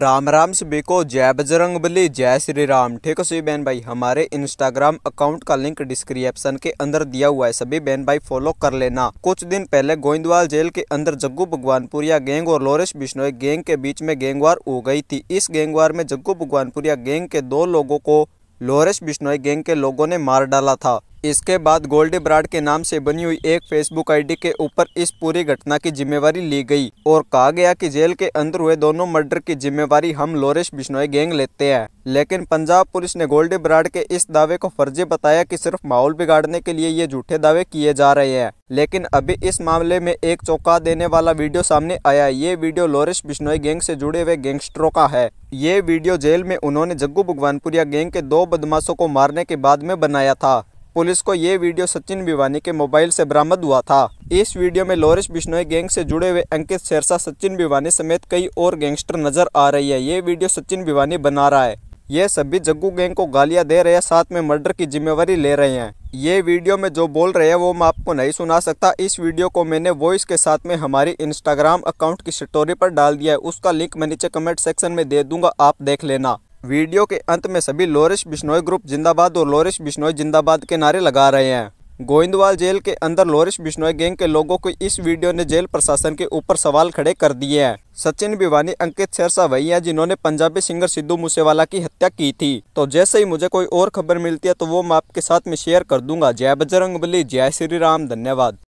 राम राम सभी को जय बजरंग बली जय श्री राम ठीक है सभी बहन भाई हमारे इंस्टाग्राम अकाउंट का लिंक डिस्क्रिप्शन के अंदर दिया हुआ है सभी बहन भाई फॉलो कर लेना कुछ दिन पहले गोइंदवाल जेल के अंदर जग्गू भगवानपुरिया गैंग और लोरेश बिश्नोई गैंग के बीच में गैंगवार हो गई थी इस गैंगवार में जग्गू भगवानपुरिया गैंग के दो लोगों को लोरेश बिश्नोई गैंग के लोगों ने मार डाला था इसके बाद गोल्डी ब्राड के नाम से बनी हुई एक फेसबुक आईडी के ऊपर इस पूरी घटना की जिम्मेवारी ली गई और कहा गया कि जेल के अंदर हुए दोनों मर्डर की जिम्मेवारी हम लोरेश बिश्नोई गैंग लेते हैं लेकिन पंजाब पुलिस ने गोल्डी ब्राड के इस दावे को फर्जी बताया कि सिर्फ माहौल बिगाड़ने के लिए ये झूठे दावे किए जा रहे हैं लेकिन अभी इस मामले में एक चौका देने वाला वीडियो सामने आया ये वीडियो लोरेश बिश्नोई गैंग से जुड़े हुए गैंगस्टरों का है ये वीडियो जेल में उन्होंने जग्गू भगवानपुरिया गैंग के दो बदमाशों को मारने के बाद में बनाया था पुलिस को ये वीडियो सचिन भिवानी के मोबाइल से बरामद हुआ था इस वीडियो में लोरिश बिश्नोई गैंग से जुड़े हुए अंकित शेरसा सचिन भिवानी समेत कई और गैंगस्टर नजर आ रही है ये वीडियो सचिन भिवानी बना रहा है ये सभी जग्गू गैंग को गालियां दे रहे हैं साथ में मर्डर की जिम्मेवारी ले रहे हैं ये वीडियो में जो बोल रहे हैं वो मैं आपको नहीं सुना सकता इस वीडियो को मैंने वॉइस के साथ में हमारी इंस्टाग्राम अकाउंट की स्टोरी पर डाल दिया है उसका लिंक मैं नीचे कमेंट सेक्शन में दे दूंगा आप देख लेना वीडियो के अंत में सभी लोरिश बिश्नोई ग्रुप जिंदाबाद और लोरिश बिश्नोई जिंदाबाद के नारे लगा रहे हैं गोइंदवाल जेल के अंदर लोरिश बिश्नोई गैंग के लोगों को इस वीडियो ने जेल प्रशासन के ऊपर सवाल खड़े कर दिए हैं सचिन भिवानी अंकित शेरसा वही है जिन्होंने पंजाबी सिंगर सिद्धू मूसेवाला की हत्या की थी तो जैसे ही मुझे कोई और खबर मिलती है तो वो मैं आपके साथ में शेयर कर दूंगा जय बजरंग बली जय श्री राम धन्यवाद